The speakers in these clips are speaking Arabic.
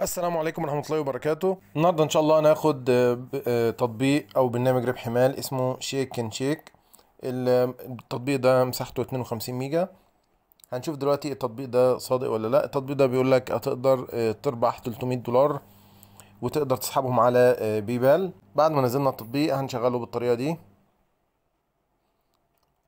السلام عليكم ورحمة الله وبركاته النهاردة إن شاء الله هناخد آه، آه، تطبيق أو برنامج ربح مال اسمه شيك ان شيك التطبيق ده مساحته 52 ميجا هنشوف دلوقتي التطبيق ده صادق ولا لا التطبيق ده بيقول لك هتقدر آه، تربح 300 دولار وتقدر تسحبهم على بيبال بعد ما نزلنا التطبيق هنشغله بالطريقة دي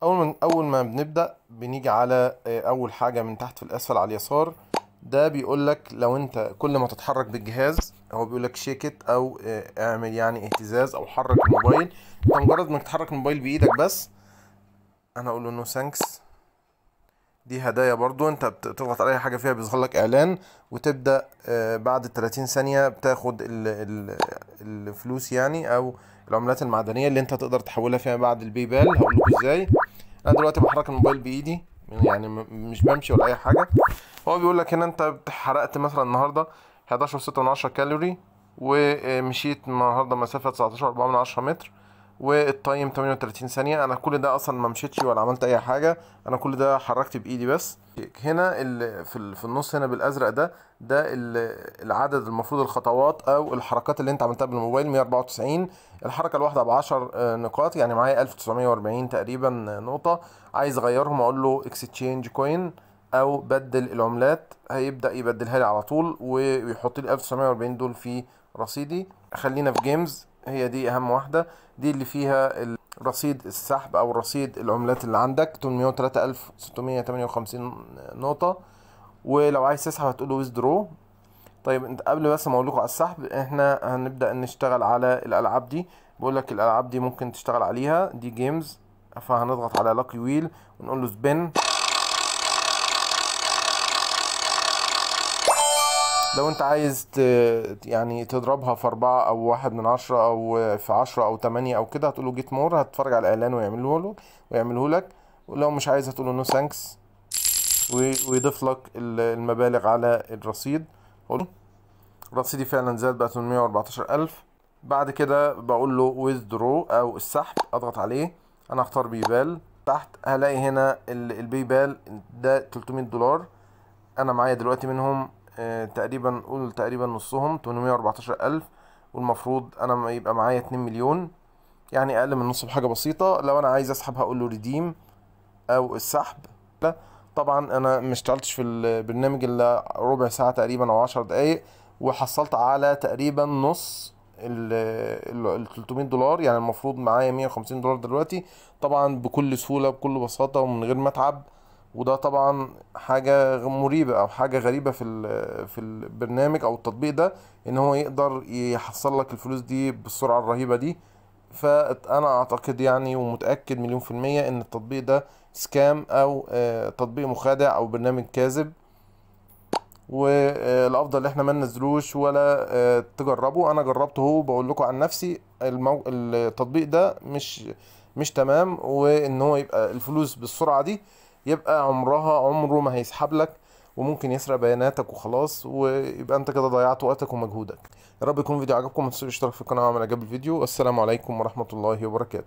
أول ما أول ما بنبدأ بنيجي على أول حاجة من تحت في الأسفل على اليسار ده بيقول لك لو انت كل ما تتحرك بالجهاز هو بيقول لك شيكت او آه، اعمل يعني اهتزاز او حرك الموبايل انت مجرد انك تحرك الموبايل بايدك بس انا اقول له نو ثانكس دي هدايا برضو انت بتضغط على اي حاجه فيها بيظهر لك اعلان وتبدا آه، بعد 30 ثانيه بتاخد الفلوس يعني او العملات المعدنيه اللي انت تقدر تحولها فيها بعد البي بال هقول لكم ازاي انا دلوقتي بحرك الموبايل بايدي يعني مش بمشي ولا اي حاجه هو بيقول لك هنا انت حرقت مثلا النهارده 11 6 من 10 كالوري ومشيت النهارده مسافه 19 من 10 متر والتايم 38 ثانيه انا كل ده اصلا ما مشيتش ولا عملت اي حاجه انا كل ده حركت بايدي بس هنا في في النص هنا بالازرق ده ده العدد المفروض الخطوات او الحركات اللي انت عملتها بالموبايل 194 الحركه الواحده ب 10 نقاط يعني معايا 1940 تقريبا نقطه عايز اغيرهم اقول له اكستشينج كوين او بدل العملات هيبدا يبدلها لي على طول ويحط لي 1940 دول في رصيدي خلينا في جيمز هي دي اهم واحده دي اللي فيها رصيد السحب او رصيد العملات اللي عندك 803658 نقطه ولو عايز تسحب هتقول ويزدرو طيب انت قبل بس ما اقولكوا على السحب احنا هنبدا نشتغل على الالعاب دي بقول لك الالعاب دي ممكن تشتغل عليها دي جيمز فهنضغط على لاكي ويل ونقول له سبين لو انت عايز ت... يعني تضربها في أربعة أو واحد من عشرة أو في عشرة أو تمانية أو كده هتقوله جيت مور هتتفرج على الإعلان ويعمله له ويعمله لك ولو مش عايز هتقوله نو ثانكس ويضيف لك المبالغ على الرصيد قول رصيدي فعلا زاد بقى 814000 بعد كده بقول له ويزدرو أو السحب أضغط عليه أنا هختار بيبال تحت هلاقي هنا البيبال ده 300 دولار أنا معايا دلوقتي منهم آه، تقريبا قول تقريبا نصهم 814000 والمفروض انا ما يبقى معايا 2 مليون يعني اقل من نص بحاجه بسيطه لو انا عايز اسحب هقول له ريديم او السحب لا طبعا انا ما اشتغلتش في البرنامج الا ربع ساعه تقريبا او 10 دقائق وحصلت على تقريبا نص ال 300 دولار يعني المفروض معايا 150 دولار دلوقتي طبعا بكل سهوله بكل بساطه ومن غير ما اتعب وده طبعا حاجه مريبه او حاجه غريبه في في البرنامج او التطبيق ده ان هو يقدر يحصل لك الفلوس دي بالسرعه الرهيبه دي فانا اعتقد يعني ومتاكد مليون في الميه ان التطبيق ده سكام او آه، تطبيق مخادع او برنامج كاذب والافضل ان احنا ما ننزلوش ولا آه، تجربوا انا جربته بقول لكم عن نفسي المو... التطبيق ده مش مش تمام وان هو يبقى الفلوس بالسرعه دي يبقى عمرها عمره ما هيسحب لك وممكن يسرق بياناتك وخلاص ويبقى انت كده ضيعت وقتك ومجهودك يا رب يكون الفيديو عجبكم ما تنسوش الاشتراك في القناه وعمل اعجاب الفيديو والسلام عليكم ورحمه الله وبركاته